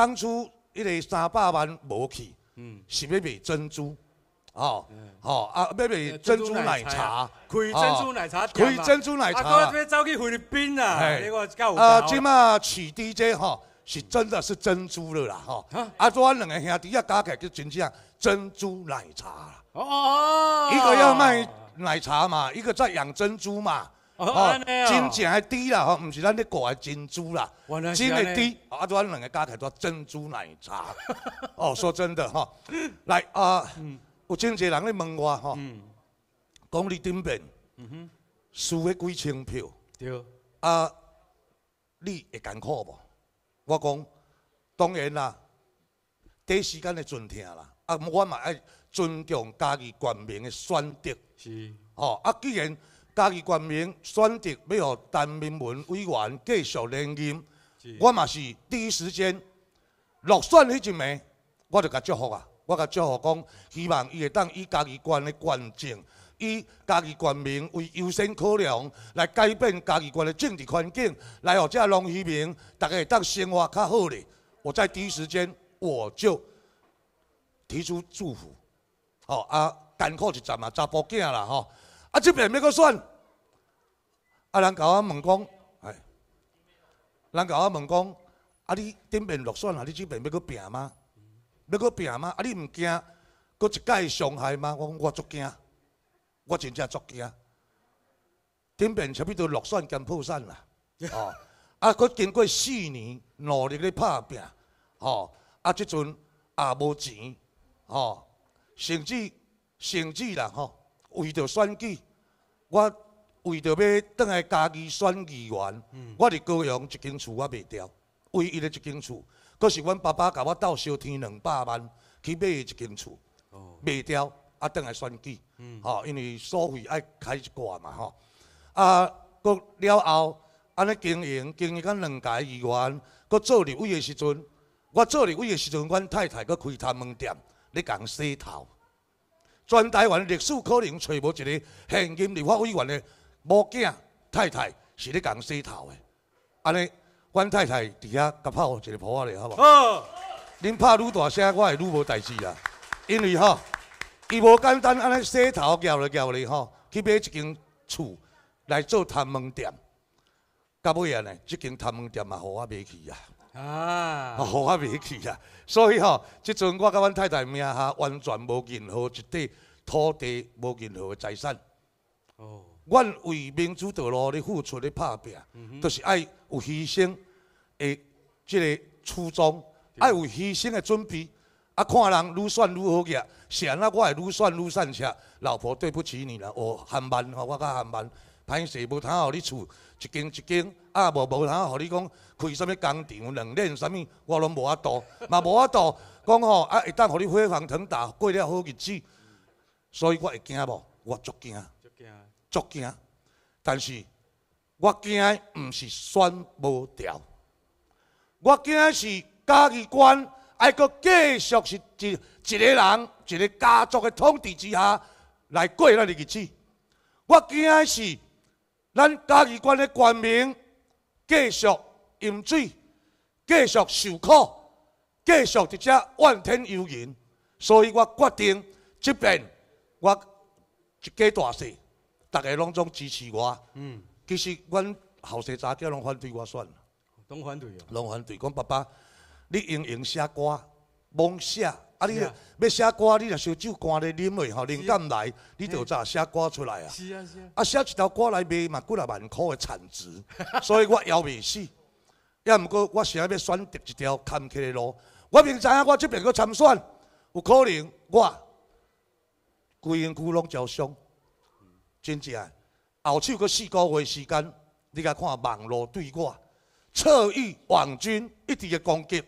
当初一个三百万无去，是欲卖珍珠，哦，哦，啊，欲卖珍珠奶茶，开珍珠奶茶珍珠奶茶，啊，今嘛取 DJ 吼，是真的是珍珠了啦，哈、啊，啊，做我两个兄弟啊，加起来就真正珍珠奶茶，哦，一个要卖奶茶嘛，一个在养珍珠嘛。哦，真正的猪啦，吼，唔是咱咧挂珍珠啦，真的猪，啊，做咱两个加起做珍珠奶茶。哦，说真的，吼，来啊，有真济人咧问我，吼，讲你顶边输迄几千票，对，啊，你会艰苦不？我讲当然啦，第一时间的尊听啦，啊，我嘛爱尊重家己全民的选择，是，哦，啊，既然家己冠民选择要予陈明文委员继续连任，我嘛是第一时间落选迄一呢，我就甲祝福啊，我甲祝福讲，希望伊会当以家己关的关情，以家己关民为优先考量，来改变家己关的政治环境，来让这农民大家会当生活较好咧。我在第一时间我就提出祝福，好啊，艰苦一阵啊，查甫仔啦吼。啊！即边要搁选，啊！人甲我问讲，哎，人甲我问讲，啊！你顶边落选啊？你即边要搁拼吗？要搁拼吗？啊！你毋惊？搁一介伤害吗？我讲我足惊，我真正足惊。顶边差不多落选兼破产啦，哦！啊！搁经过四年努力咧拍拼，哦！啊！即阵也无钱，哦！甚至甚至啦，吼！为着选举，我为着要倒来家己选议员，我伫高雄一间厝我卖掉，唯一的一间厝，佫是阮爸爸甲我倒烧天两百万去买的一间厝，卖掉，啊，倒来选举，吼，因为所费要开一挂嘛吼，啊，佫了后安尼经营，经营到两家议员，佫做立委的时阵，我做立委的时阵，阮太太佫开一门店，咧共洗头。全台湾历史可能找无一个现今立法委员的某囝太太是咧共洗头的，安尼阮太太伫遐甲拍互一个抱仔咧，好无？好，恁拍愈大声，我会愈无代志啦。因为吼，伊无简单安尼洗头缴咧缴咧吼，去买一间厝来做探门店，到尾啊呢，即间探门店也互我买去啊。啊，我还没去啊，所以吼，即阵我甲阮太太名下完全无任何一块土地，无任何财产。哦，阮为民主道路咧付出咧拍拼，都是爱有牺牲的这个初衷，爱有牺牲的准备。啊，看人愈算好何是啊，那我系愈算愈善吃，老婆对不起你啦，我含慢，我噶含慢。歹势无通，互你厝一间一间啊，无无通，互你讲开什物工厂、冷链什物，我拢无法度，嘛无法度。讲吼啊，会当互你飞黄腾达，过了好日子，所以我会惊无，我足惊，足惊。足惊。但是我惊的毋是选无条，我惊的是价值观爱阁继续是一一个人一个家族的统治之下来过咱的日子，我惊的是。咱嘉峪关的官民继续饮水，继续受苦，继续一只怨天尤人，所以我决定即边我一家大细，大家拢总支持我。嗯，其实阮后生仔拢反对我，算拢反对，拢反对，讲爸爸，你用用写歌？梦写啊！你要写歌，你若烧酒干咧啉落，吼灵感来，你就早写歌出来啊！啊，写一条歌来卖嘛，几万万箍的产值，所以我枵未死。也毋过，我想要选择一条坎坷的路。我明知影，我即边阁参选，有可能我规身躯拢招伤，真正后手阁四个月时间，你甲看网络对我侧翼网军一直嘅攻击。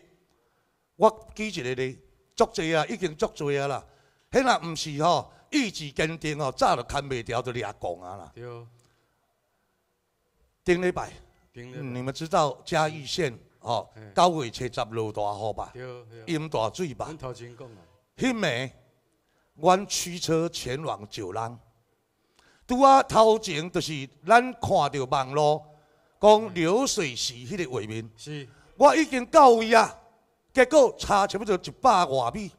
我记一个你足济啊，已经足济啊啦。迄若毋是吼意志坚定吼，早著牵袂牢就掠狂啊啦。对。顶礼拜，你们知道嘉义县吼九月车十落大雨吧？对。淹大醉吧。头前讲。迄暝，阮驱车前往石冈。拄啊头前就是咱看着网络讲流水席迄个画面。是。我已经到位啊。结果差差不多一百外米，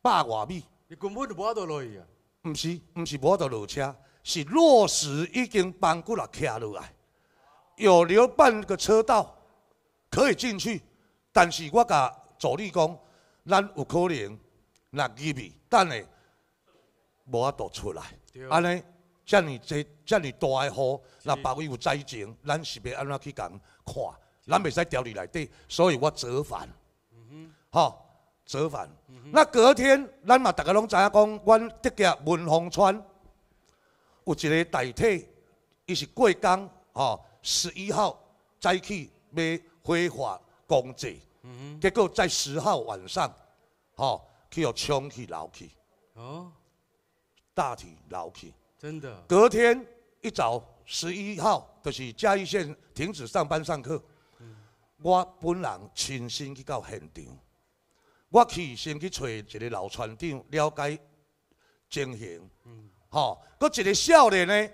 百外米。你根本就无得落去啊！唔是，唔是无得落车，是落石已经崩骨了，徛落来，有留半个车道可以进去，但是我甲助理讲，咱有可能廿几米，等下无法度出来。安尼，遮么多、遮么大的雨，那旁边有灾情，咱是要安怎去讲？看？咱袂使调理内底，所以我折返。吼，折返。那隔天，咱嘛大家拢知影讲，阮德江文峰村有一个大体，伊是过江，吼十一号再去买挥发公祭。嗯。结果在十号晚上，吼，去互冲去捞去。哦。大体捞去。真的。隔天一早十一号，就是嘉义县停止上班上课。我本人亲身去到现场。我去先去找一个老船长了解情形，吼，搁一个少年呢，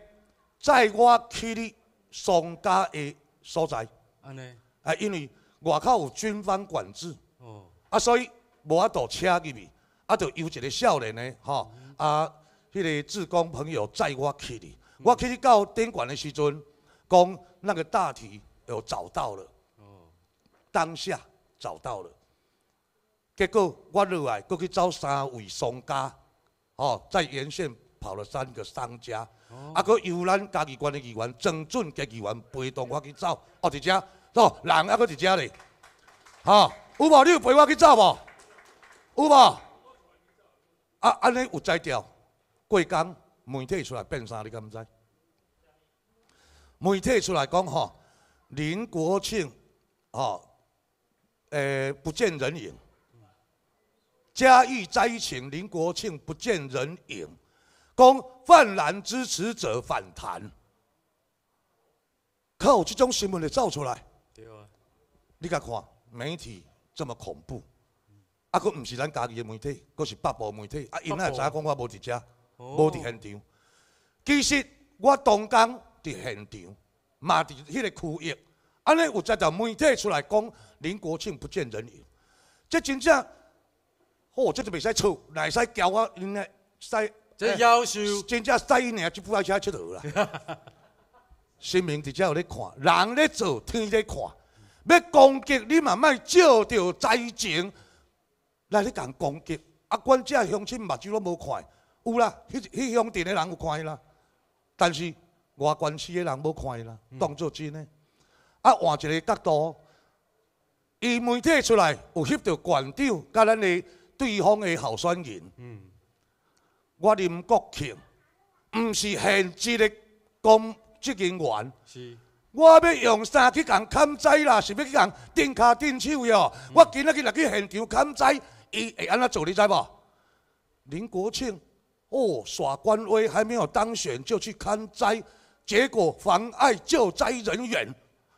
在我去你宋家的所在，安尼，啊，因为外口有军方管制，哦，啊，所以无法度车入去，啊，就由一个少年呢，吼，啊，迄个志工朋友载我去哩，我去到典馆的时阵，讲那个大体有找到了，哦，当下找到了。结果我落来，阁去找三位商家，吼，在沿线跑了三个商家，啊，阁由咱嘉义县的议员曾俊杰议员陪同我去走，哦，一遮，哦，人还阁一只呢，哦，有无？你有陪我去走无？有无？啊，安尼有在调，过刚媒体出来变啥？你敢毋知？媒体出来讲吼，林国庆，吼，诶，不见人影。嘉义灾情，林国庆不见人影，讲泛蓝支持者反弹。靠，这种新闻就造出来。对啊，你敢看媒体这么恐怖，啊，佫唔是咱家己的媒体，佫是北部媒体，啊，因也知讲我无在家，无在现场。其实我当天伫现场，嘛伫迄个区域，安尼有则条媒体出来讲林国庆不见人影，这真正。哦，这就未使错，来使教我，应该使。这要求真正使一年就不要去出头啦。新闻接有咧看，人在做，天在看。要攻击你嘛，卖照着灾情来去甲攻击。啊，关遮乡亲目睭拢无看，有啦，迄迄乡镇的人有看啦。但是外关系的人无看啦，当作真诶。啊，换一个角度，伊媒体出来有翕到官丢，甲咱诶。对方嘅候选人，嗯，我林国庆唔是限职嘅公职员，是，我要用三去人砍灾啦，是去人顶卡顶手哟。我今仔日嚟去现场砍灾，伊会安怎做？你知无？林国庆哦耍官威，还没有当选就去砍灾，结果妨碍救灾人员。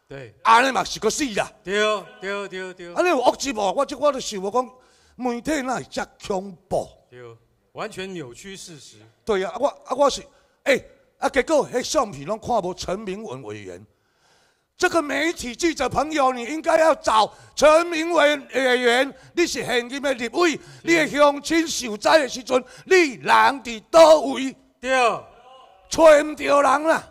对，安尼嘛是个死啦。对对对对，安尼有恶之无？我即我都想无讲。媒体那系遮恐怖，对，完全扭曲事实。对啊，我啊我是，哎，啊结果迄相片拢看无陈明文委员。这个媒体记者朋友，你应该要找陈明文委员，你是现任的立委，的乡亲受灾的时阵，你人伫倒位？对，找唔到人啦。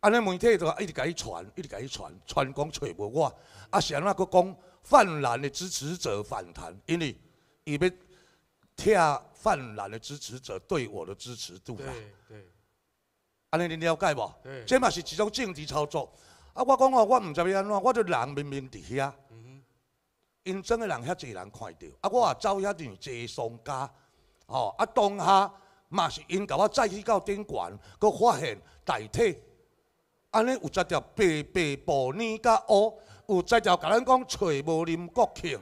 安尼媒体就一直甲伊传，一直甲伊传，传讲找无我，啊是安那佫讲。泛蓝的支持者反弹，因为伊要拆泛蓝的支持者对我的支持度啊，对安尼恁了解无？这嘛是一种政治操作。啊，我讲我我唔知要安怎，我这人明明伫遐，隐身的人遐济人看到，啊，我也走遐尼济商家，哦，啊当下嘛是因甲我再去到顶悬，佮发现代替，安尼有只条白白布呢甲乌。有在调，甲咱讲找无林国庆，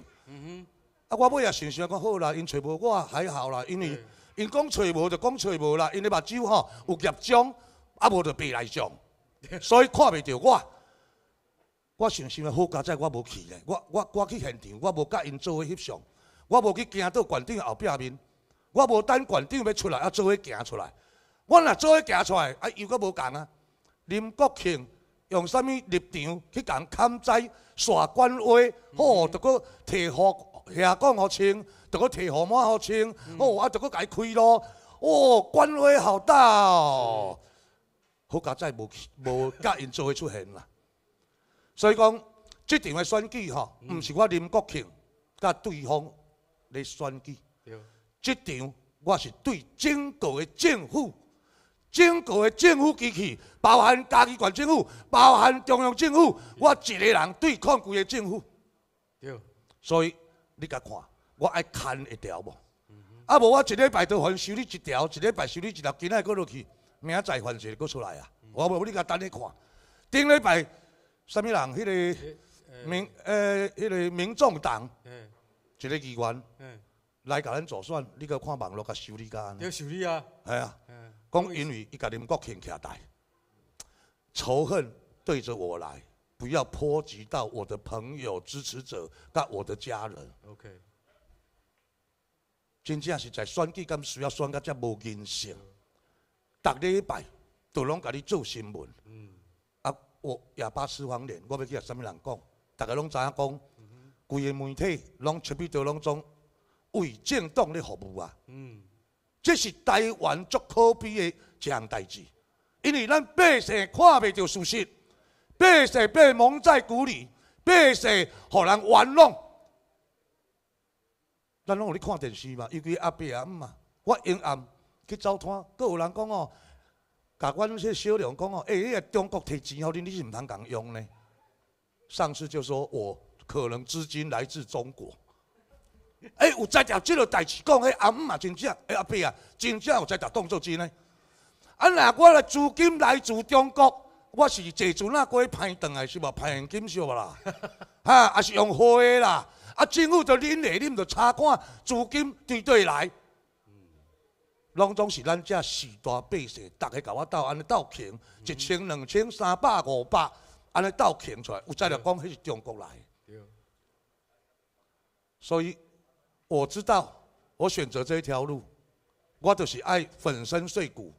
啊，我尾也想想讲好啦，因找无我还好啦，因为因讲找无就讲找无啦，因的目睭吼有叶障，啊无就白来上，所以看袂到我。我想想啊，好佳哉，我无去咧，我我我去现场，我无甲因做伙翕相，我无去行到馆长后壁面，我无等馆长要出来啊，做伙行出来，我若做伙行出来啊，又阁无同啊，林国庆。用什么立场去共砍在刷官威？哦，着搁提服下讲互清，着搁提服买好穿。哦，啊，着搁改开咯。哦，官威好大哦。好载无无甲因做会出现啦。所以讲，即场的选举吼，毋是我林国庆甲对方咧选举。即场我是对整个的政府。整个的政府机器，包含嘉级管政府，包含中央政府，我一个人对抗几个政府。对，所以你甲看，我爱牵一条无？啊无我一礼拜都还收你一条，一礼拜收你一条，今仔过落去，明仔再还就过出来啊。我无你甲等你看，顶礼拜什么人？迄个民，呃，迄个民众党，一个机关。来甲咱做选，你去看网络甲修理尼。要修理啊？系啊，讲因为伊甲庭国庆徛台，仇恨对着我来，不要波及到我的朋友、支持者、甲我的家人。O K，真正是在选举，敢需要选甲，遮无人性，逐礼拜都拢甲你做新闻。嗯，啊，我哑巴吃黄连，我要甲啥物人讲，大家拢知影讲，规个媒体拢出比到拢总。为政党咧服务啊！嗯，这是台湾足可悲的一项代志，因为咱百姓看袂到事实，百姓被蒙在鼓里，百姓互人玩弄。咱拢有咧看电视嘛，尤其阿伯阿姆啊，我因暗去走摊，佫有人讲哦，甲阮个小娘讲哦，哎，迄个中国摕钱互你，你是毋通共用呢？上次就说我可能资金来自中国。哎，有在条即落代志讲，迄阿姆啊，真正，哎阿伯啊，真正有在条动作真呢。啊，那我的资金来自中国，我是坐船啊过去派顿来，是无派现金，是无啦，哈，啊是用花的啦。啊，政府就恁咧，恁就查看资金对对来。嗯，拢总是咱遮四大百姓，大家甲我斗安尼斗穷，一千、两千、三百、五百，安尼斗穷出来，有才调讲迄是中国来。对。所以。我知道，我选择这一条路，我就是爱粉身碎骨，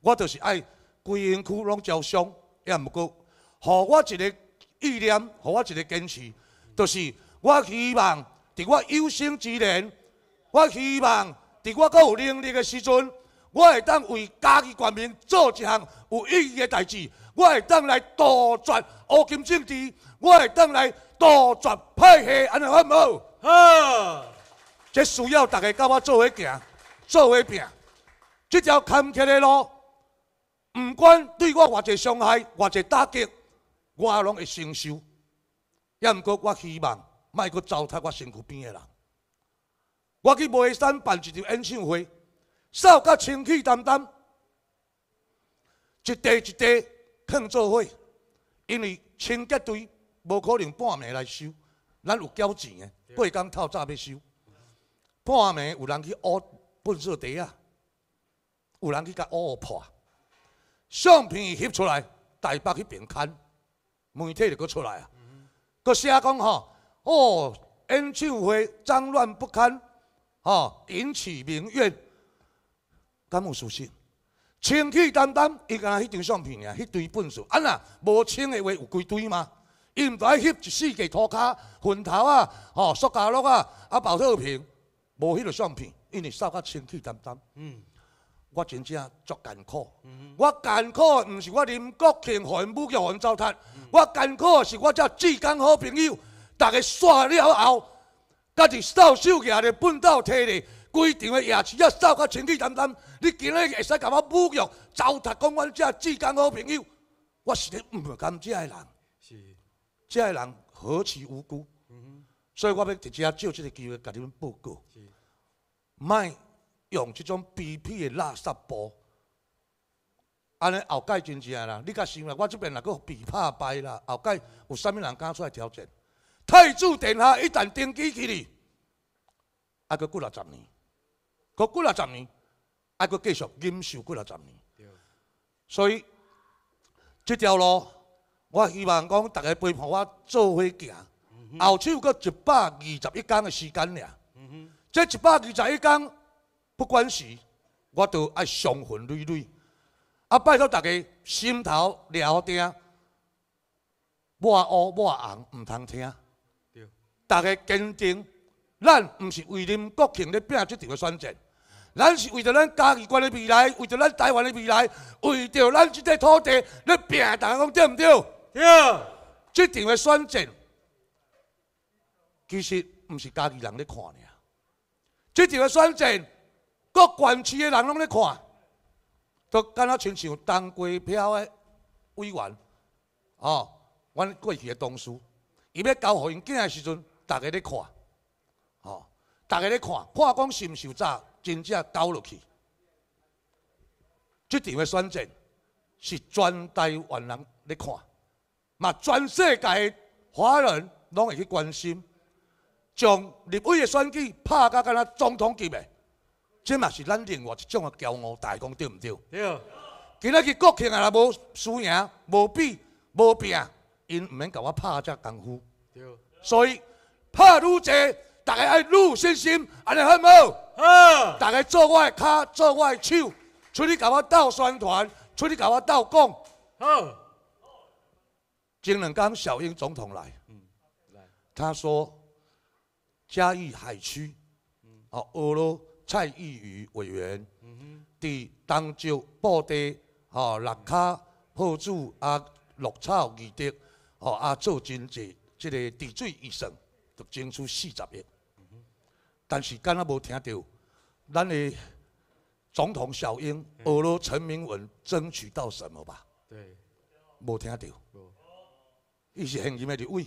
我就是爱归隐，哭，拢招乡也毋过，互我一个意念，互我一个坚持，就是我希望在我有生之年，我希望在我阁有能力嘅时阵，我会当为家己国民做一项有意义嘅代志，我会当来杜绝乌金政治，我会当来杜绝派系，安尼好唔好？好。即需要大家甲我做伙行，做伙拼。即条坎坷的路，毋管对我偌济伤害、偌济打击，我拢会承受。也毋过，我希望卖阁糟蹋我身躯边的人。我去梅山办一场演唱会，扫甲清气淡淡，一袋一袋放做伙，因为清洁队无可能半暝来收，咱有交钱的，八工透早要收。半暝有人去黑粪扫地啊！有人去甲屙破，相片伊翕出来，台北迄边刊媒体就阁出来啊，阁写讲吼，哦，演唱会脏乱不堪，吼，引起民怨，敢有事实？清气淡淡，伊敢迄张相片啊，迄堆粪扫，安若无清的话有几堆吗？伊毋才翕一四 G 涂骹、粪头啊、吼塑胶落啊、啊爆特瓶。无迄个相片，因为扫甲清气淡淡。嗯。我真正足艰苦。嗯我艰苦，毋是我林国庆和母叫害糟蹋。我艰苦，是我遮浙江好朋友，逐个煞了后，家己扫手拿着粪斗摕咧，规场的夜市也扫甲清气淡淡。你今日会使甲我侮辱糟蹋，讲我遮浙江好朋友，我是咧毋甘遮的人。是。的人何其无辜？所以我要直接借这个机会，给你们报告，卖用这种卑鄙的垃圾波，安尼后盖真正啦！你甲想啦，我这边也搁被打败啦，后盖有啥物人敢出来挑战？太子殿下一旦登基起嚟，还佫几落十年，佫几落十年，还佫继续忍受几落十年。所以这条路，我希望讲大家陪伴我做伙走。后手阁一百二十一工的时间俩，即一百二十一工，不管是我都爱伤痕累累。啊拜托大家心头了定，抹乌抹红，唔通听。对，大家坚定，咱毋是为恁国庆咧拼即场的选择，咱是为着咱家己管理未来，为着咱台湾的未来，为着咱即块土地咧拼，大家讲对唔对？对，即场的选择。其实毋是家己人咧看呀，即场个选战，各县市嘅人拢咧看，都敢若亲像当街票嘅委员，哦，阮过去嘅同事，伊要交互因囝嘅时阵，逐个咧看，哦，逐个咧看，看讲是毋是有诈，真正交落去，即场个选战是全台万人咧看，嘛，全世界华人拢会去关心。将立委的选举拍到敢若总统级的，这嘛是咱另外一种的骄傲，大功，对毋对？对。今仔日国庆啊，无输赢，无比，无拼，因毋免甲我拍遮功夫。对。所以拍愈侪，大家爱愈有信心，安尼好唔好？好。大家做我的脚，做我的手，出去甲我斗宣传，出去甲我斗讲。好。前两天小英总统来，嗯，来，他说。嘉义海区，哦，俄罗蔡育宇委员，伫东州布地，哦，六卡、贺子啊、绿草、绿德，哦，啊，做真济，这个治水医生，就争取四十亿。但是敢若无听到，咱的总统小英，俄罗陈明文争取到什么吧？对，无听到。伊是现任的立委，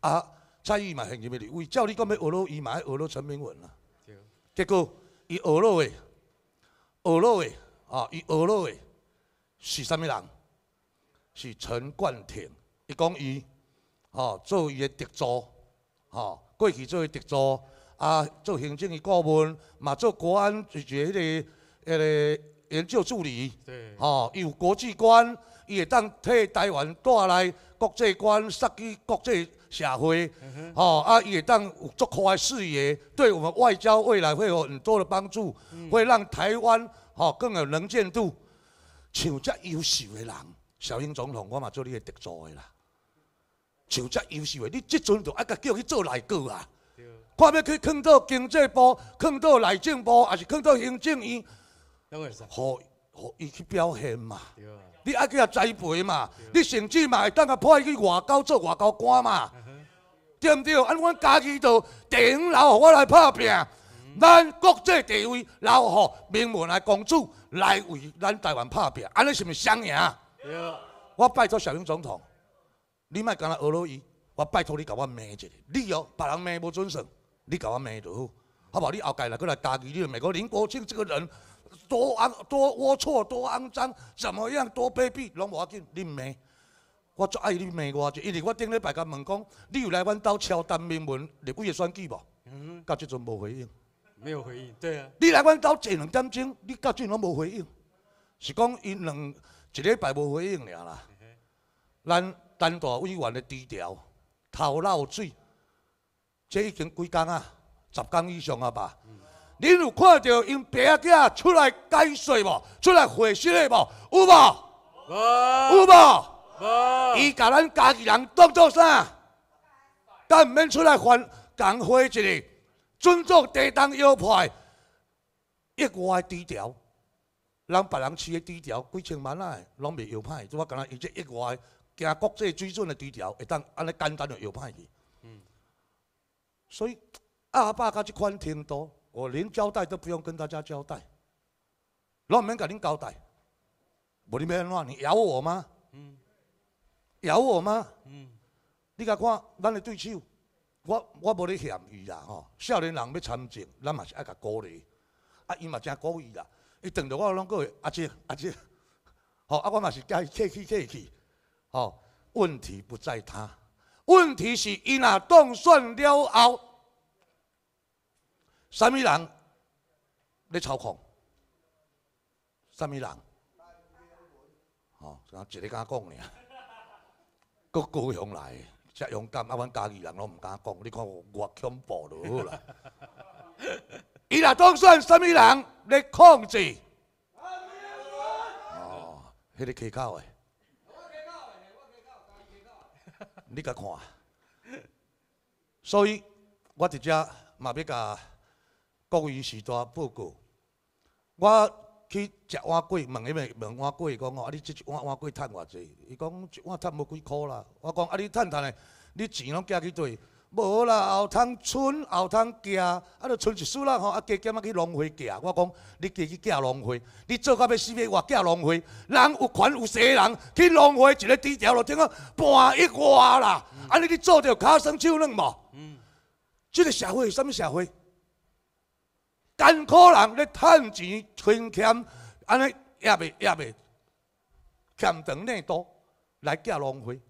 啊。蔡英嘛现甚物哩？我照你讲要学了伊嘛要学了陈明文啦。结果，伊学了的，学了的啊，伊学了的是甚物人？是陈冠廷。伊讲伊，吼，做伊的特助，吼，过去做伊特助，啊，做行政的顾问，嘛做国安局一个迄个研究助理。对。吼，有国际官，伊会当替台湾带来。国际观，涉及国际社会，吼啊，也当有足宽视野，对我们外交未来会有很多的帮助，会让台湾哦更有能见度。像这优秀的人，小英总统，我嘛做你的特助的啦。像这优秀诶，你即阵就爱甲叫去做内阁啊。看要去坑到经济部、坑到内政部，还是坑到行政院，好，伊去表现嘛。你爱去啊栽培嘛？你甚至嘛会当啊派去外交做外交官嘛？对毋对？按阮家己都顶老，我来拍拼，咱国际地位，老好名门来公主来为咱台湾拍拼，安尼是毋是？双赢？我拜托小林总统，你莫讲来俄罗伊，我拜托你甲我骂一下，你哦，别人骂无准绳，你甲我骂就好，好不好？你后界来过来打你就骂国林国清这个人。多肮多龌龊，多肮脏，怎么样？多卑鄙，拢要紧你命。我最爱你命我，就因为我顶礼拜甲问讲，你有来阮兜敲单明门立委的选举无？嗯，到这阵无回应。没有回应，对啊。你来阮兜坐两点钟，你到这阵拢无回应，是讲因两一礼拜无回应啦。咱单大委员的低调，头漏水，这已经几工啊？十工以上啊吧？嗯。恁有看到因爸仔囝出来解说无？出来回信的无？有无？有无？无。伊甲咱家己人当做啥？咱毋免出来还光辉一个，尊重地当要派，意外的低调。人别人饲的低调，几千万来拢未优派。我讲觉伊这意外惊国际水准的低调，会当安尼简单就优派去。嗯。所以阿爸甲即款天道。我连交代都不用跟大家交代，让别人给您交代，我然不然话，你咬我吗？嗯，咬我吗？嗯，你甲看咱的对手，我我无咧嫌伊啦吼，少年人要参政，咱嘛是爱甲鼓励，啊伊嘛正鼓励啦，伊等着我拢过啊阿啊阿好啊我嘛是甲伊客气客气，哦，问题不在他，问题是伊若当选了后。什么人在操控？什么人？哦，一你敢讲尔，国故雄来，遮勇敢，啊！阮家己人拢唔敢讲。你看我怖暴好啦！伊若当选，什么人来控制？哦，迄个乞口乞你甲看，所以我伫遮嘛，要甲。国语时大报告，我去食碗粿，问伊问问碗粿，讲哦，啊你即一碗碗粿趁偌济？伊讲一碗趁要几箍啦。我讲啊，你趁趁嘞，你钱拢寄去对？无啦，后通存，后通寄，啊，都存一输啦吼，啊，加减啊去浪费寄。我讲你加去寄浪费，你做到要死要活寄浪费。人有权有势，人去浪费一个低调咯，听讲半一外啦。安尼你做着尻川手软无？嗯，个社会啥物社会？艰苦人咧趁钱存钱，安尼也未也未，欠长内多来寄浪费。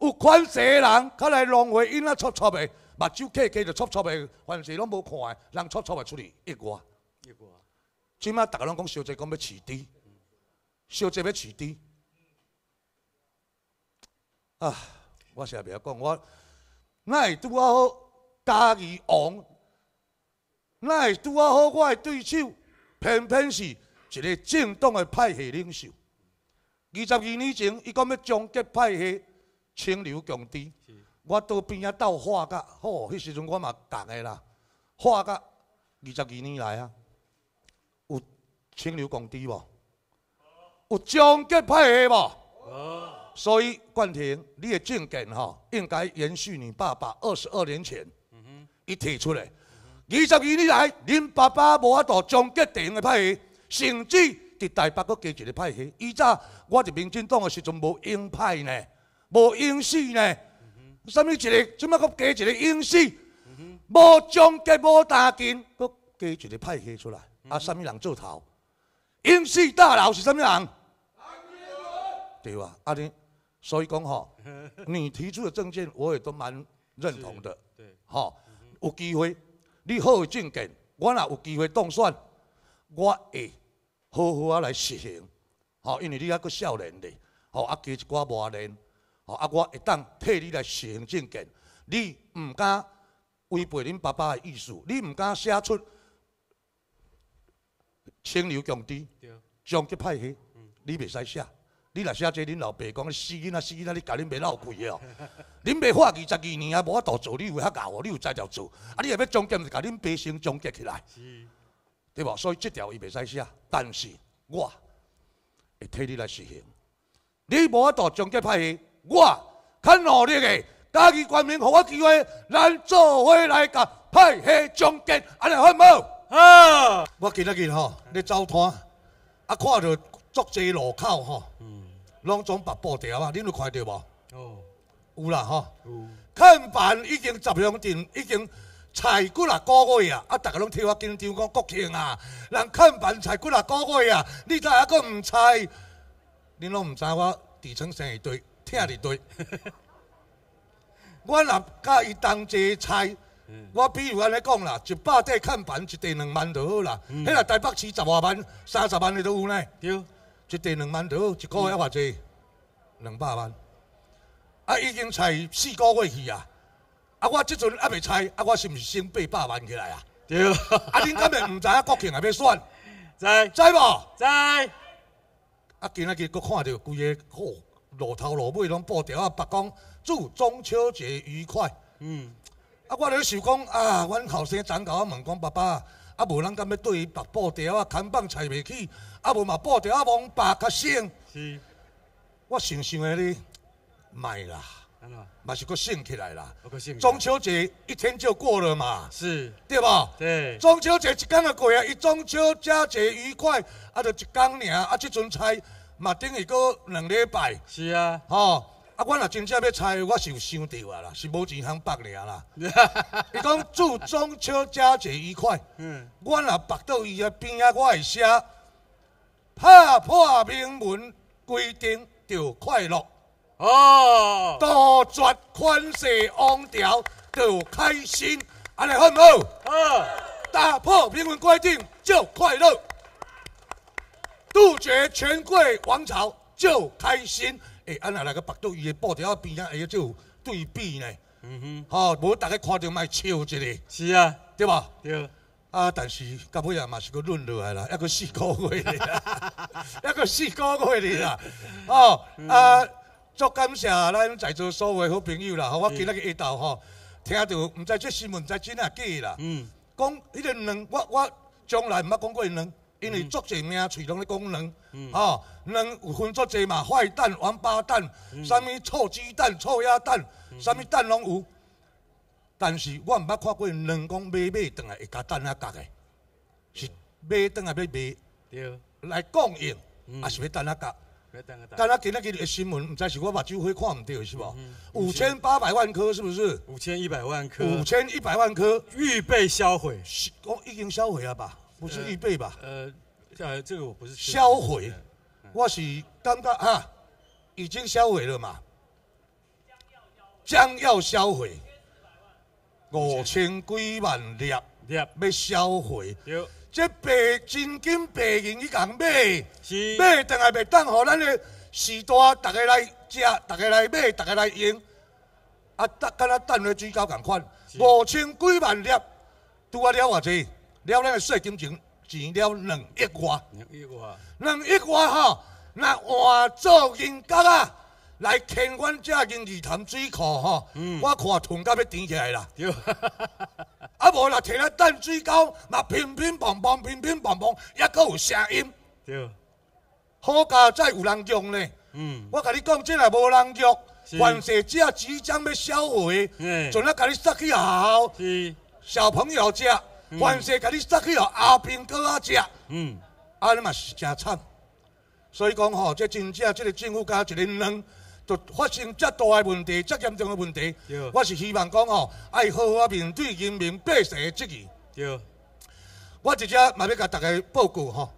有款势些人，他来浪费，因那粗粗白，目睭过过就粗粗白，凡事拢无看，人粗粗白出去意外。意外。即摆逐个拢讲小姐讲要饲猪，小姐要饲猪。啊，我是也袂晓讲，我乃拄好家己戆。那会拄啊好，我的对手偏偏是一个正当的派系领袖。二十二年前，伊讲要终结派系，清流共治。我到边啊斗化甲，吼，迄时阵我嘛同个啦，化甲二十二年来啊，有清流共治无？有终结派系无？所以冠廷，你的政见吼，应该延续你爸爸二十二年前一提出来。二十二年来，恁爸爸无法度终结这样的派系，甚至在台北又加一个派系。以早我在民进党的时，阵无英派呢，无英系呢。什么一个？怎么又加一个英系？无终结，无打进，又加一个派系出来。啊，什么人做头？英系大佬是什么人？对吧？啊，你所以讲吼，你提出的政见我也都蛮认同的。对。好，有机会。你好的政见，我若有机会当选，我会好好啊来实行。吼，因为你还佫少年的，吼啊加一寡无年，吼啊我会当替你来实行政见，你毋敢违背恁爸爸的意思，你毋敢写出清流降低，降低派系，你袂使写。你来写这，恁老爸讲死囡仔死囡仔，你家恁爸闹鬼哦。恁爸发二十二年啊，无法度做，你有较熬哦，你有这条做。啊，你若要终结，就甲恁爸先终结起来，对吧？所以这条伊袂使写，但是我会替你来实现。你无法度终结派系，我肯努力个，家己官兵给我机会，咱做伙来甲派系终结，安尼好唔好？啊！我今日吼，你走团，啊，看到足济路口吼。拢总八步条嘛，恁有看到无？哦，有啦吼。看板已经十两层，已经拆骨啦，几个月啊！啊，大家拢替我紧张讲国庆啊，人看板拆骨啦，个月啊！你再还佫唔拆，恁拢唔知我底层生一堆，疼一堆。我若甲伊同齐拆，我比如安尼讲啦，一百块看板，一地两万就好啦。嘿若台北市十万三十万的都有呢。对。一地两万多，一个月偌话两百万，啊，已经猜四个月去啊，啊，我即阵还未猜，啊，我是唔是省八百万起来啊？对，啊，恁敢会毋知影国庆系要选？知知无？知，啊，今仔日国看到规个路头路尾拢布条啊，爸讲祝中秋节愉快。嗯，啊，我咧想讲啊，阮后生长高啊，问讲爸爸。啊，无咱敢要对伊白布条啊，砍板踩袂起，啊无嘛布条，啊无白较省。是，我想想的你卖啦，嘛是佫省起来啦。中秋节一天就过了嘛，是，对无？对。中秋节一天就过啊，伊中秋佳节愉快，啊，就一天尔，啊，即阵猜嘛等于佫两礼拜。是啊，吼。啊，我若真正要猜，我是有想到啦，是无钱通白尔啦。伊讲祝中秋佳节愉快。嗯，我若白到伊个边啊，我会写打破平文规定着快乐。哦，杜绝款式王朝着开心，安尼好唔好？好，打破平文规定就快乐，杜绝权贵王朝就开心。诶，安下来个百度，伊诶布条边啊，哎呀，就对比呢。嗯哼，哦，无大家看着卖笑一个。是啊，对吧？对。啊，但是到尾啊嘛是个论落来啦，一个四个月，一 个四个月啦。哦，啊，足感谢咱在座所有好朋友啦，吼，我今日个一道吼，听到唔知即新闻在真啊假啦。嗯。讲迄个卵，我我从来毋捌讲过卵，因为足济命传拢咧讲能。哦，两分作济嘛，坏蛋、王八蛋，什么臭鸡蛋、臭鸭蛋，什么蛋拢有。但是我毋捌看过两公买买转来会家蛋阿夹个，是买转来要卖，对，来供应，还是要蛋阿夹？蛋阿今蛋今夹的新闻，毋知是我把酒会看毋对是无？五千八百万颗是不是？五千一百万颗。五千一百万颗，预备销毁，是，已经销毁了吧？不是预备吧？呃。下这个我不是销毁，我是刚刚啊，已经销毁了嘛，将要销毁五千几万粒粒要销毁，这白真金白银一样买，是买但系未当让咱的时代大家来吃，大家来买，大家来用，啊，跟咱等类最高同款，五千几万粒，拄啊了偌济，了咱个细金钱。钱了两亿外，两亿外吼，那换做银角啊，来填阮遮银耳潭水库嗯、我看啊，甲要甜起来啦。啊，无啦，填了淡水沟嘛，乒乒乓乓，乒乒乓乓，一有声音。对，好家再有人用呢。嗯，我甲你讲，真系无人用，原细者即将要销毁，准了甲你塞去是小朋友遮。凡是甲你塞去哦，阿平哥阿姐，嗯，阿你嘛是真惨，所以讲吼，即真正即个政府家一个人，就发生这大个问题，这严重个问题，我是希望讲吼，要好好啊面对人民百姓的质疑，对，我即只嘛要甲大家报告吼，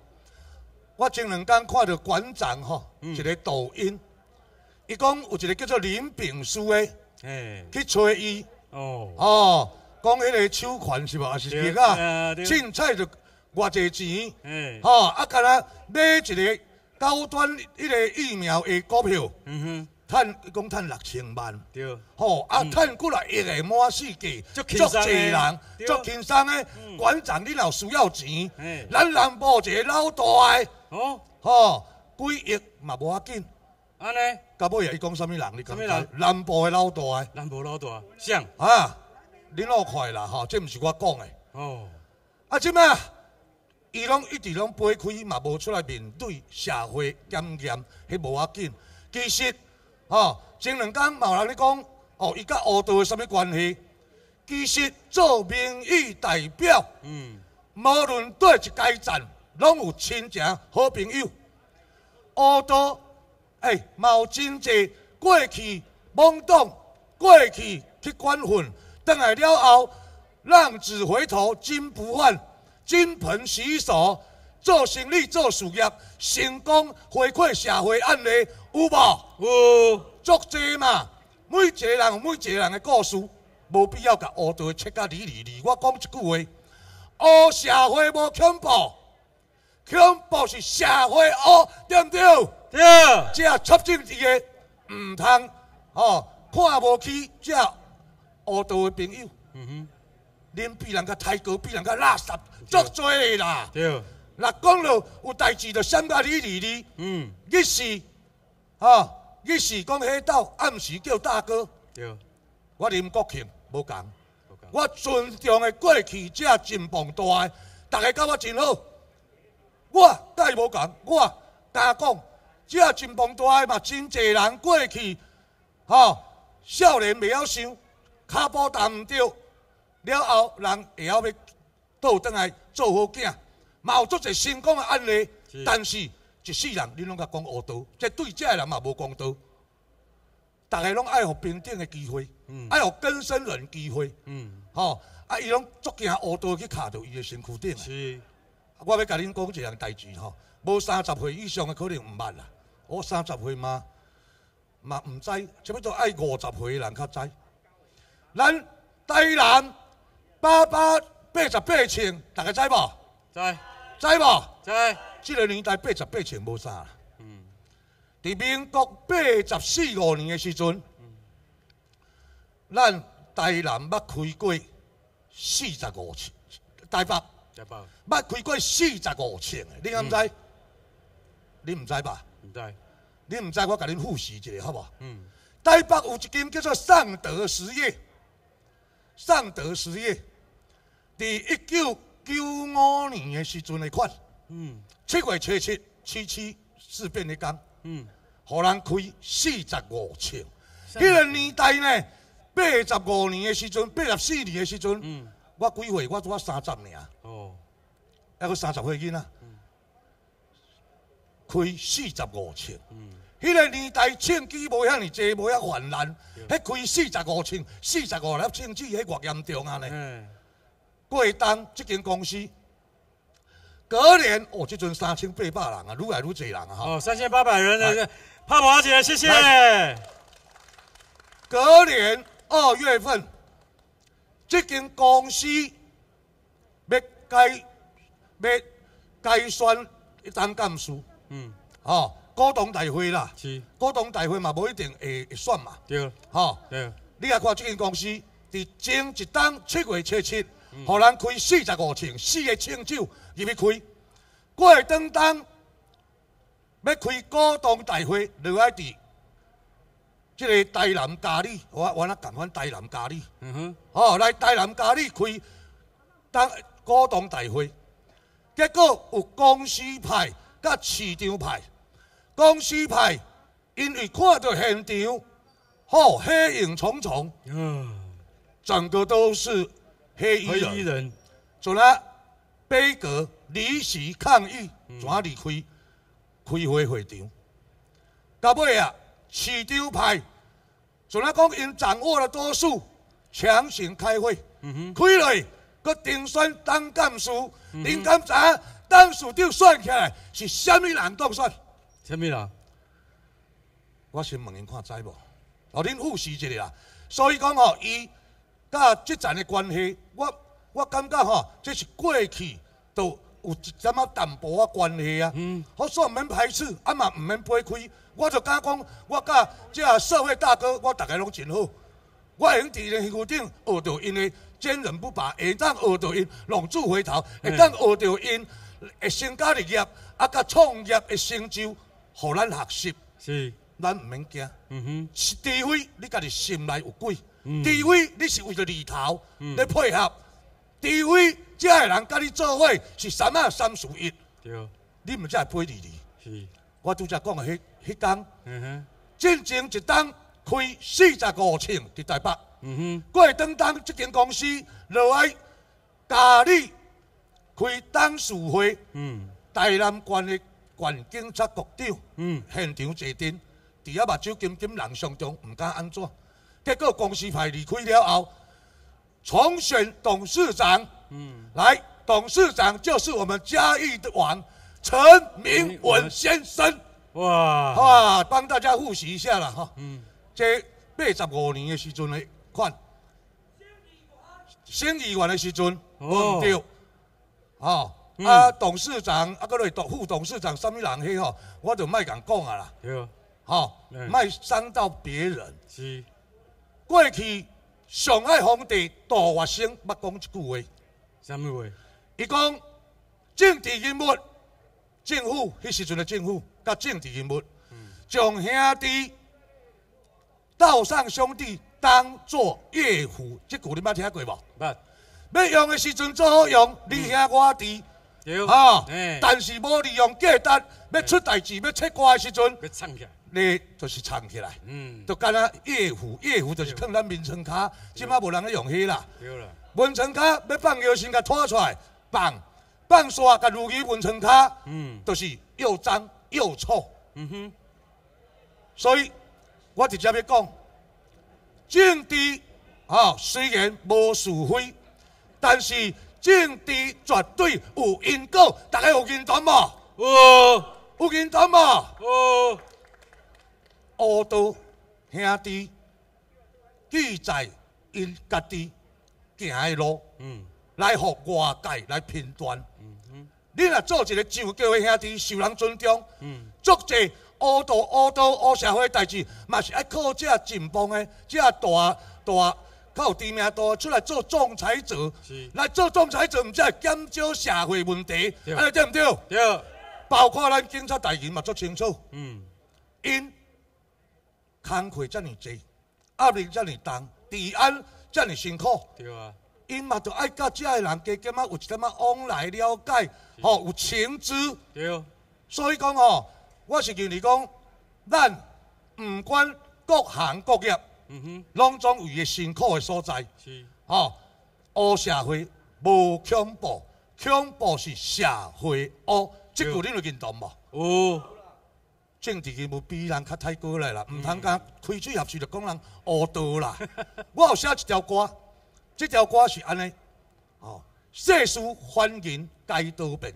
我前两天看到馆长吼一个抖音，伊讲有一个叫做林炳书诶，诶，去催伊，哦，哦。讲迄个手环是无，还是物啊？凊彩就偌济钱，吼啊！干若买一个高端迄个疫苗的股票，嗯哼，赚讲赚六千万，对，吼啊！赚过来一个满世界足济人足轻松的。馆长，你老需要钱，咱南部一个老大，哦，吼几亿嘛无要紧，安尼。甲尾伊讲啥物人？你讲啥物人？南部的老大。南部老大。谁？啊？恁老快啦，吼！这毋是我讲诶。哦，啊，即咩？伊拢一直拢背开嘛，无出来面对社会检验，迄无要紧。其实，吼，前两天嘛，人咧讲，哦，伊甲黑道有啥物关系？其实做民意代表，嗯，无论对一阶层，拢有亲情好朋友。黑道诶，嘛有真济过去懵懂，过去去管混。等来了后，浪子回头金不换，金盆洗手做生意做事业，成功回馈社会，安尼有无？有，足这嘛。每一个人有每一个人的故事，无必要甲恶道切甲离离离。我讲一句话，恶社会无恐怖，恐怖是社会恶，对不对？对。只促进一个，唔通吼看无起只。糊涂个朋友，嗯哼，人比人家抬高，比人家垃圾足济个啦。对，那讲了有代志，就先甲你理理。嗯，一是，哈，一是讲下道，暗时叫大哥。对，我林国庆无共，我尊重的过去只金鹏大个，大家跟我真好。我介无共，我敢讲只金鹏大个嘛，真济人过去，哈，少年袂晓想。脚步踏毋对了后，人会晓要倒转来做好囝。有主席成功的案例，但是一世人你拢甲讲恶道，即对只个人嘛无公道。大家拢爱互平等的机会，爱互根生人机会，吼啊！伊拢足惊恶道去卡到伊的身躯顶。我要甲恁讲一件代志吼，无三十岁以上的可能毋捌啦。我三十岁嘛嘛毋知，差不多爱五十岁人较知。咱台南八百八十八千，大家知冇？知？知冇？知？即个年代八十八千冇晒。嗯。伫民国八十四五年嘅时阵，咱台南冇开过四十五千，台北。台北。开过四十五千你你唔知？你唔知吧？唔知。你唔知，我甲你复习一下好不好？嗯。台北有一间叫做尚德实业。尚德实业在一九九五年的时阵的款，七月七七七七事变的工，荷人开四十五尺。迄个年代呢，八十五年的时阵，八十四年的时阵，我几岁？我啊三十年，哦，还佫三十岁囡啊，开四十五尺。迄个年代，厂址无遐尼济，无遐泛滥，迄开四十五厂、四十五粒厂址，迄越严重啊嗯，过冬，这间公司隔年哦，这阵三千八百人啊，愈来愈济人啊。哦，三千八百人，那个帕宝姐，谢谢。隔年二月份，这间公司要改、要改选一当干事。嗯，好。股东大会啦，股东大会嘛，无一定会会选嘛。对，吼，你啊看，即间公司伫前一冬七月七互、予人开四十五千四个清酒入去开，过当当要开股东大会，另外伫即个台南嘉义，我我若共款台南嘉义，哦，来台南嘉义开当股东大会，结果有公司派，甲市场派。公司派，因为看到现场，好黑影重重，嗯，整个都是黑衣人，走那悲歌离席抗议，转离开？开会会场，到尾啊，市长派，从那讲，因掌握了多数，强行开会，嗯哼，开了，个定选当干事，林干查，当事长算起来是虾米人当选？听物啦，我先问因看知无？哦，恁复习一下啦。所以讲吼，伊甲即层的关系，我我感觉吼，这是过去都有一点啊、淡薄啊关系啊。嗯。好，所以免排斥，啊嘛毋免避开。我就敢讲，我甲这社会大哥，我大家拢真好。我会用伫恁股顶学到因的坚韧不拔，会当学到因浪子回头，会当学到因的成家立业，啊，甲创业的成就。互咱学习，是，咱毋免惊。嗯哼，智慧，你家己心内有鬼，智慧，你是为着二头咧配合，智慧，遮个人甲你做伙是三啊三十一。对，你毋才会配二二。是，我拄则讲的迄迄嗯哼，进前一单开四十五千伫台北。嗯哼，过当当即间公司落来家里开董事会，嗯，台南县的。县警察局长，嗯，现场坐阵，伫了目睭金金人上中，毋敢安怎？结果公司派离开了后，重选董事长，嗯，来董事长就是我们嘉义王陈明文先生，哇，好帮大家复习一下啦，哈，嗯，这八十五年的时阵的款，新议员的时阵弄掉，好。啊，董事长啊，个类副董事长，什么人去吼？我就卖敢讲啊啦，吼，卖伤到别人。是过去上海皇帝杜月笙捌讲一句话，什么话？伊讲政治人物，政府迄时阵的政府，甲政治人物，将兄弟道上兄弟当作岳父，这句你捌听过无？捌。要用的时阵做好用，你兄我弟。好，但是无利用价值，要出代志、要出歌的时阵，你就是唱起来，嗯，就干阿乐府，乐府就是躺咱眠床卡，今摆无人咧用迄啦，眠床卡要放药先，甲拖出来放，放煞甲如意眠床卡，嗯，就是又脏又臭，嗯哼，所以我直接要讲，政治，哈，虽然无是非，但是。政治绝对有因果，大家有认同无？有认同无？恶道兄弟记载因家己行的路，来互外界来评断。你若做一个上教的兄弟，受人尊重。足多黑道、黑道、黑社会代志，嘛是爱靠即进步的，即大大。靠知名度出来做仲裁者，来做仲裁者，毋只减少社会问题，哎，对毋对？对，包括咱警察大人嘛，做清楚。嗯，因工作遮尔真，压力遮尔重，治安遮尔辛苦。对啊，因嘛着爱甲遮个人加减啊，有一点仔往来了解，哦，有情资。对，所以讲哦，我是要你讲，咱毋管各行各业。拢总有个辛苦的所在。是，哦，恶社会无恐怖，恐怖是社会黑。即句你都认同无？哦，政治节目比人较太过嚟啦，毋通讲开出合事就讲人黑到啦。我有写一条歌，即条歌是安尼，哦，世事欢迎改多变，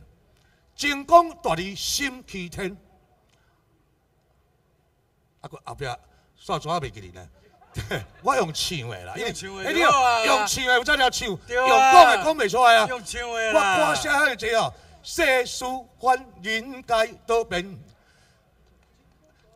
成功在你心气天。阿哥阿伯，刷爪未记呢？我用唱的啦，因为用唱的有在聊唱，用讲的讲不出来啊。用唱的我歌声好侪哦。世事欢迎皆多变，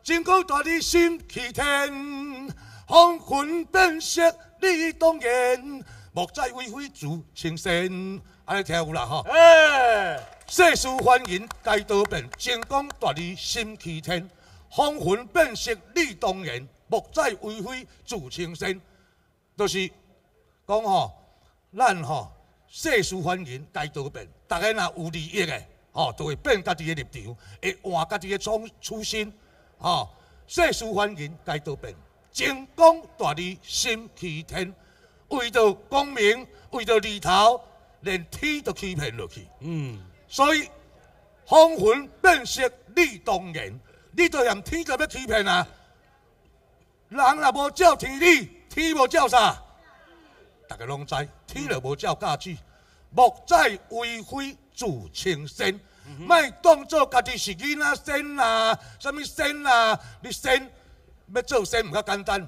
成功大你心气天。风云变色，你当然。莫再为非自情深，安尼听有啦吼。哎，世事欢迎皆多变，成功大你心气天。风云变色，你当然。莫再为非自清身，就是讲吼，咱吼世事欢迎该多变，大家若有利益的吼，就会变家己的立场，会换家己的初初心。吼，世事欢迎该多变，成功大义心齐天，为着功名，为着利头，连天都欺骗落去。嗯，所以风云变色，你当然，你都嫌天都要欺骗啊！人若无照天理，天无照啥，大家拢知。天若无照价值，莫在为非自轻身，莫当做家己是鬼仔神呐，什么神呐？你神要做神唔较简单，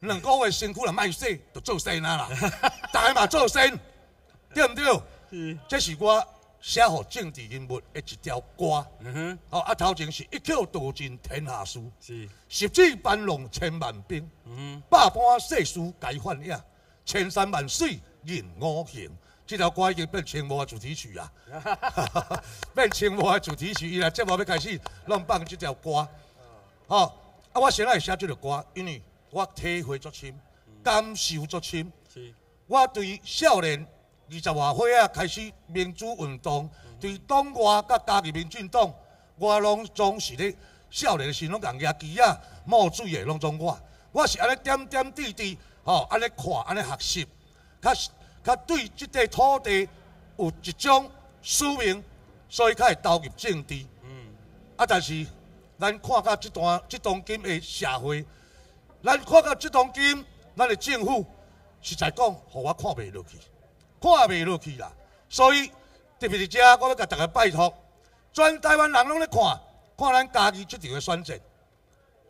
两个月辛苦了卖死，就做神呐啦。大嘛做神对唔对？是，这是我。写给政治人物的一条歌，好啊，头前是一曲土尽天下事，十指扳弄千万兵，百般世事皆幻影，千山万水任我行。这条歌已经变《青的主题曲啊，变《青的主题曲。伊来节目要开始，拢放这条歌，好啊。我先来写这条歌，因为我体会足深，感受足深。是，我对少年。二十外岁啊，开始民主运动，对党外甲加入民进党，我拢总是咧。少年时拢共牙签啊、墨水诶，拢总我。我是安尼点点滴滴，吼，安尼看，安尼学习，较是较对这块土地有一种使命所以才会投入政治。嗯，啊，但是咱看到这段、这当今的社会，咱看到这当今咱的政府，实在讲，互我看不落去。看袂落去啦，所以特别是这，我要甲大家拜托，全台湾人拢咧看，看咱家己出场的选战，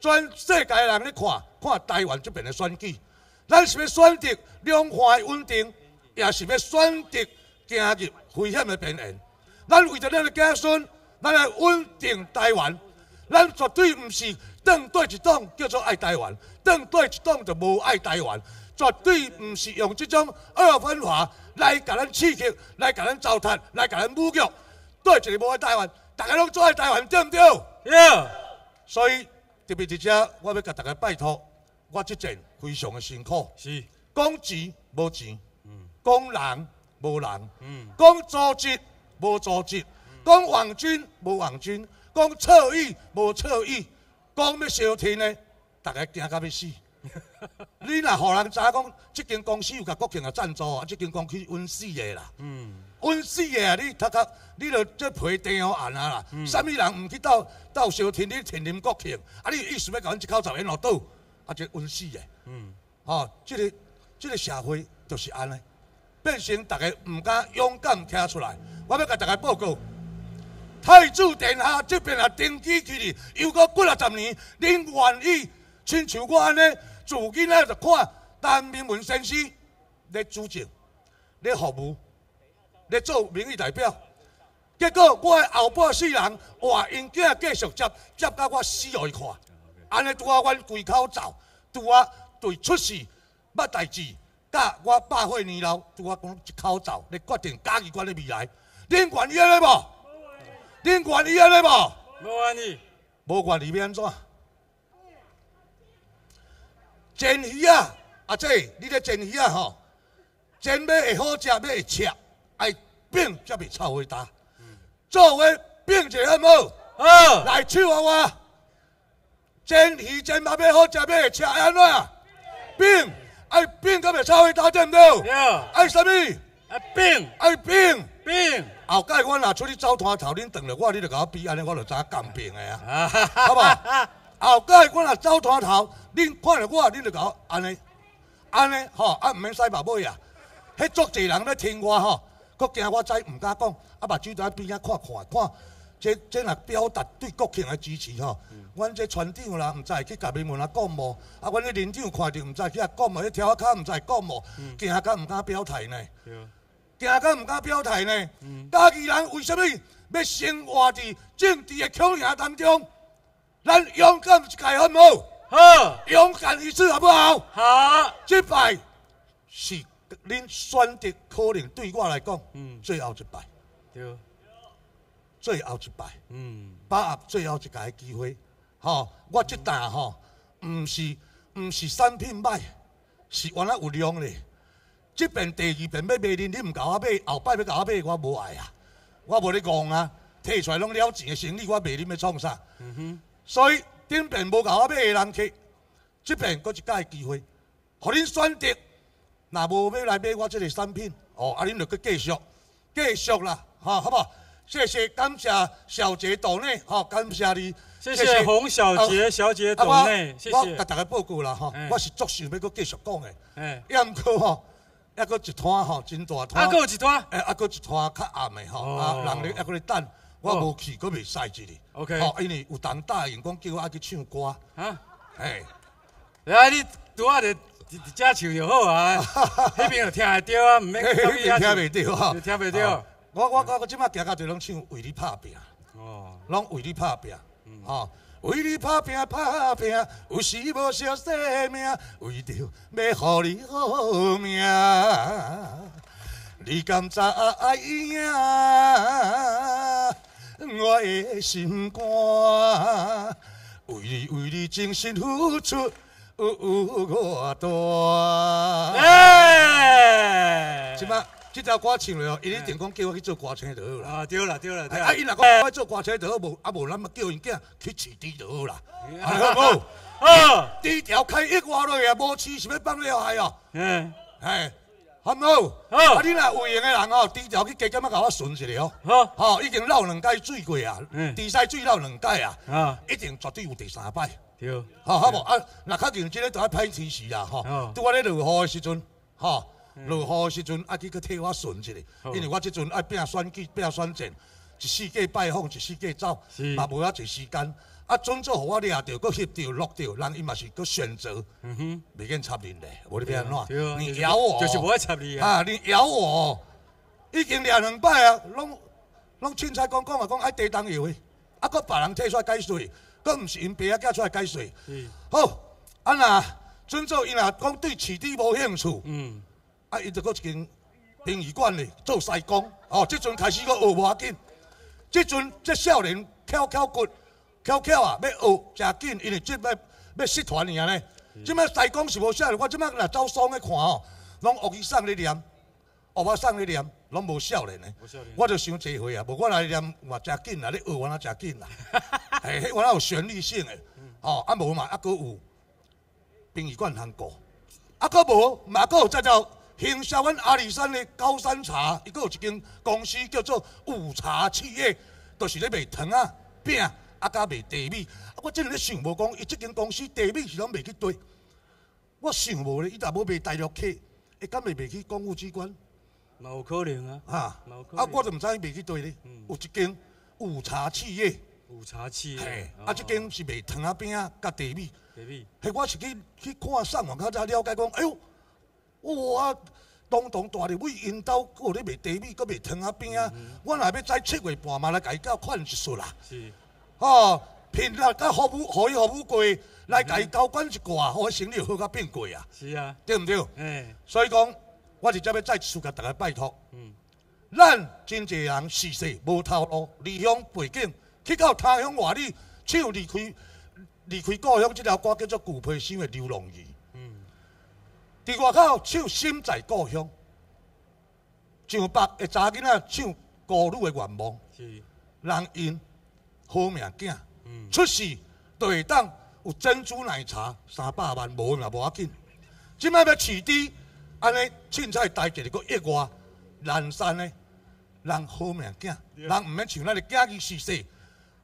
全世界人咧看，看台湾这边的选举，咱是要选择两岸的稳定，也是要选择走入危险的边缘。咱为着咱的子孙，咱来稳定台湾，咱绝对毋是当对一党叫做爱台湾，当对一党就无爱台湾，绝对毋是用这种二分法。来甲咱刺激，来甲咱糟蹋，来甲咱侮辱，对系一个无爱台湾，大家拢住喺台湾，对不对？对。所以特别在这，我要甲大家拜托，我最阵非常的辛苦。是。讲钱无钱，嗯。讲人无人，嗯。讲组织无组织，讲红军无红军，讲策退无策退，讲要收田呢，大家惊到要死。你若互人知讲，即间公司有甲国庆啊赞助，啊即间公司稳死个啦，稳死个啊！你他讲，你着做陪定案啊啦，啥物人毋去斗斗小天你天林国庆，啊你意思欲甲阮一口十元落倒，啊即稳死个，嗯，哦，即个即个社会就是安尼，变成大家毋敢勇敢听出来。我要甲逐个报告，太子殿下即边啊，定居起哩，又过几啊十年，恁愿意亲像我安尼？自己仔就看陈明文先生咧主政、咧服务、咧做民意代表，结果我的后半世人哇，因囝继续接，接到我死去看，安尼拄啊，我改口罩，拄啊，对出事捌代志，甲我百岁年老，拄啊，讲一口咒来决定家己管的未来，恁管伊安尼无？恁管伊安尼无？无愿意。无管里面安怎？煎鱼啊，阿姐，你咧煎鱼啊吼？煎肉会好食，肉会切，爱饼则袂臭味大。作为并且好，好来唱我！哇！蒸鱼煎肉，肉好食，肉会切，安怎？啊？饼爱饼则袂臭味大，对不对？爱什么？爱饼。爱饼饼。后盖我若出去走摊头，恁等了我，你就甲我比，安尼我就知早干饼的啊，好不好？后过我若走脱头，恁看着我，恁就讲安尼，安尼吼，啊！毋免使目尾啊！迄足济人咧听我吼，佫惊我知毋敢讲，啊！把伫遐边仔看看看，这这若表达对国庆的支持吼。阮这船长啦，毋知去甲恁问啊讲无？啊！阮这连长看着毋知去啊讲无？迄听下脚毋知讲无？惊下敢毋敢表态呢？惊下敢毋敢表态呢？嗯。家己人为啥物要生活在政治的恐吓当中？咱勇敢一届好唔好？好，勇敢一次好不好？好。这摆是恁选择可能对我来讲，嗯，最后一摆，对，最后一摆，嗯，把握最后一届机会，吼，我这打吼，唔是唔是产品卖，是原来有量咧。这边第二遍要卖你，你唔搞我买，后摆要搞我买，我无爱啊！我无咧戆啊，摕出来拢了钱的生意，我卖你要创啥？嗯哼。所以，顶边无甲我买的人客，即边搁一家机会，互恁选择。若无买来买我即个产品，哦，啊，恁就去继续，继续啦，哈，好不好？谢谢，感谢小杰导内，哈，感谢你。谢谢洪小杰，小姐导内。谢。我跟大家报告啦，哈，我是足想要阁继续讲的。哎，也毋过吼，抑佫一摊吼，真大摊。啊，过一摊，哎，啊，过一摊较暗的吼，啊，人咧，抑佫咧等。我无去，佫袂使一哩。OK。哦，因为有人答应讲叫我去唱歌。哈，哎，啊你拄啊咧，一只唱就好啊。迄 边又听会到啊，毋免。那边听未到，听袂到。我我我即摆行到就拢唱为你拍拼。哦，拢为你拍拼。哦，为你拍拼拍拼，有时无惜生命，为着要护你好命。你敢知爱爱伊我的心肝，为你为你，真心付出有偌大。哎，即摆即条歌唱了？伊一定讲叫我去做歌星就好啦。啊，对啦对啦。啊，伊若讲做歌星就好，无啊无，咱么叫因囝去饲猪就好啦。好好好，啊，猪条开一万落去，无饲是要放了害哦。嗯，哎。很好，啊！你若有闲的人哦，低调去加减啊，甲我顺一下哦。好，吼，已经闹两届水过啊，第三次水闹两届啊，一定绝对有第三摆。对，好好无啊，那确定今日就爱歹天时啦吼。拄我咧落雨的时阵，吼，落雨的时阵啊，去可替我顺一下，因为我即阵爱拼选举、拼选战，一世界拜访，一世界走，嘛无啊侪时间。啊，尊重互我掠着，搁翕着、录着，人伊嘛是搁选择，袂瘾插你嘞。无你变安怎？你咬我，就是无爱插你啊！你咬我，已经掠两摆啊，拢拢凊彩讲讲啊，讲爱地当游去，啊搁别人踢出来解水，搁毋是因爸仔囝出来解嗯，好，啊那尊重伊，若讲对场地无兴趣，嗯，啊，伊就搁一间殡仪馆里做西工，哦，即阵开始搁学无要紧，即阵这少年跳跳骨。巧巧啊，要学正紧，因为即摆要失传尔啊咧。即摆西公是无笑嘞，我即摆若走爽咧看哦，拢学伊送咧念，学我送咧念，拢无少年呢。我就想这回啊，无我来念嘛正紧啊，你学我呾正紧啊，哎，迄我那有旋律性诶，哦，啊无嘛，啊佫有，殡仪馆通过，啊佫无，嘛佫有再到。行销阮阿里山的高山茶，伊阁有一间公司叫做五茶企业，就是咧卖糖仔饼。啊！讲卖大米，啊！我真个咧想无，讲伊即间公司大米是拢袂去对。我想无咧，伊若要卖大陆客，会敢会袂去公务机关？嘛有可能啊！啊！啊！我都毋知袂去对咧。有一间午茶企业，午茶企业，啊！一间是卖糖啊饼啊、甲大米。大米，系我是去去看上网，较早了解讲，哎呦，哇！东东大日为因兜过咧卖大米，搁卖糖仔饼啊。我若要再七月半嘛来伊交款一束啦。哦，品日个服务可以服务贵，来伊交关一挂，我生意好甲变贵啊！是啊，对唔对？嗯，所以讲，我是再要再次甲大家拜托，嗯，咱真侪人世事无头路，离乡背景，去到他乡外里，唱离开离开故乡这条歌叫做《旧皮箱》的流浪儿，嗯，外口唱心在故乡，上北一查囡仔唱高女的愿望，是，人因好命囝，出世就会当有珍珠奶茶三百万，无嘛无要紧。即摆要饲猪，安尼凊彩大个一个意外，南山诶，人好命囝，人毋免像咱咧囝去虚势，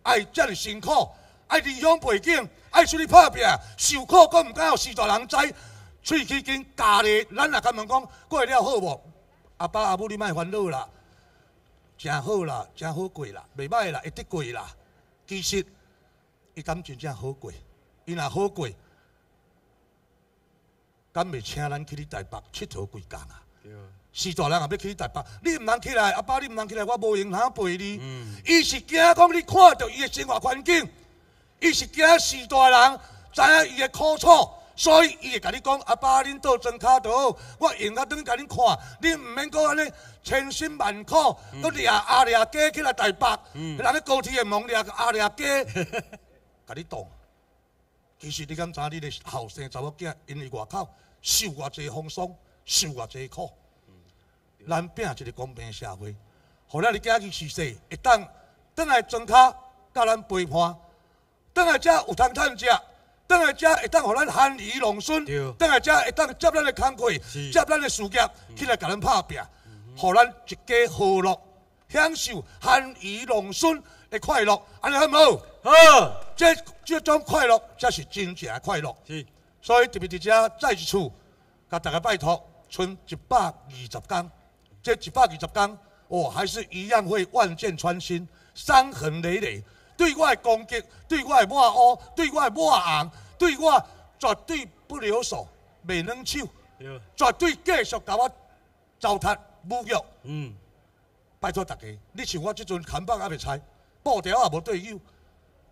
爱遮尔辛苦，爱离乡背景，爱出去打拼，受苦都毋敢有四大人知。喙齿间夹咧，咱也敢问讲过了好无？阿爸阿母你莫烦恼啦，真好啦，真好过啦，袂歹啦，一直过啦。其实，伊感情正好过，伊若好过，敢袂请咱去你台北佚佗几工啊？是大人也要去你台北，你毋通起来，阿爸你毋通起来，我无闲通陪你？伊是惊讲你看到伊的生活环境，伊是惊是大人知影伊的苦楚。所以，伊会甲你讲，阿爸恁倒庄脚度，我用较东甲恁看，恁毋免讲安尼千辛万苦，到掠阿掠鸡家起来大北，人咧高铁也忙，掠阿阿阿家，甲你懂。其实你知影，你的后生查某囝，因为外口受偌侪风霜，受偌侪苦。咱拼一个公平社会，互咱你囝去试实，会当转来庄卡，甲咱陪伴，转来遮有通趁食。等下吃会当给咱含饴弄孙，等下才会当接咱的工作，接咱的事业，起来给咱拍拼，互咱一家欢乐，享受含饴弄孙的快乐，安尼好唔好？好，这这种快乐才是真正的快乐。是，所以特别在遮再次，甲大家拜托，存一百二十天，这一百二十天，我还是一样会万箭穿心，伤痕累累。对的攻击，对的抹黑，对的抹红，对我绝对不留手，袂软手，绝对继续甲我糟蹋侮辱。嗯，拜托大家，你像我即阵砍房还袂拆，布条也无队友，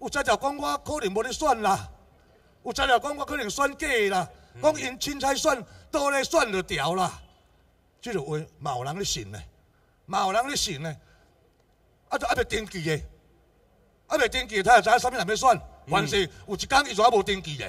有阵条讲我可能无咧选啦，有阵条讲我可能选假啦，讲因凊彩选倒咧选就条啦，即落话嘛有人咧信呢，有人咧信呢，啊就啊要登记诶。啊，未登记，他也知影啥物人要选，凡是有一间伊谁无登记的，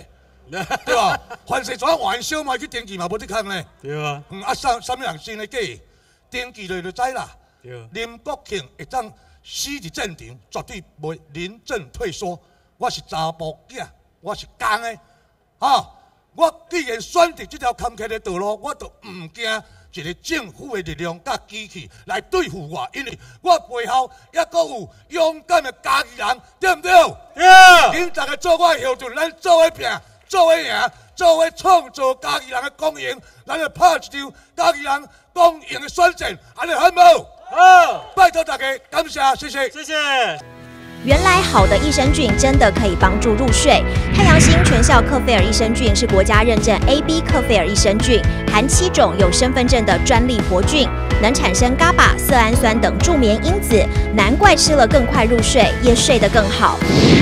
对吧？凡是谁玩笑嘛去登记嘛无得空的。对啊。嗯，啊，什啥物人新的计登记了就知啦。对林国庆会当死一战场，绝对袂临阵退缩。我是查甫仔，我是公的，啊！我既然选择这条坎坷的道路，我就唔惊。一个政府的力量甲机器来对付我，因为我背后还阁有勇敢的家义人，对不对？对。请大家做我的后盾，咱做伙拼，做伙赢，做伙创造家义人的光荣，咱就拍一场家义人光荣的选战，安尼很好。好，拜托大家，感谢，谢谢，谢谢。原来好的益生菌真的可以帮助入睡。太阳星全效克菲尔益生菌是国家认证 AB 克菲尔益生菌，含七种有身份证的专利活菌，能产生伽马色氨酸等助眠因子，难怪吃了更快入睡，夜睡得更好。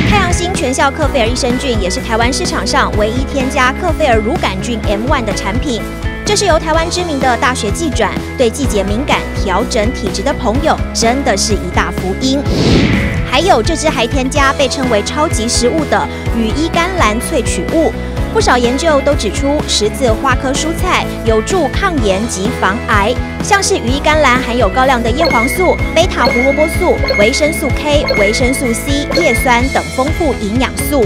太阳星全效克菲尔益生菌也是台湾市场上唯一添加克菲尔乳杆菌 M1 的产品，这是由台湾知名的大学寄转对季节敏感、调整体质的朋友，真的是一大福音。还有这支还添加被称为“超级食物”的羽衣甘蓝萃取物。不少研究都指出，十字花科蔬菜有助抗炎及防癌。像是羽衣甘蓝含有高量的叶黄素、贝塔胡萝卜素、维生素 K、维生素 C、叶酸等丰富营养素。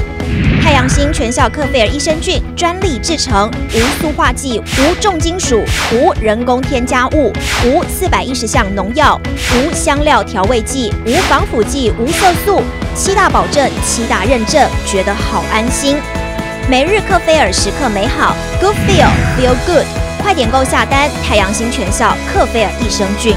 太阳星全效克菲尔益生菌，专利制成，无塑化剂，无重金属，无人工添加物，无四百一十项农药，无香料调味剂，无防腐剂，无色素。七大保证，七大认证，觉得好安心。每日克菲尔时刻美好，Good feel feel good，快点购下单太阳星全效克菲尔益生菌。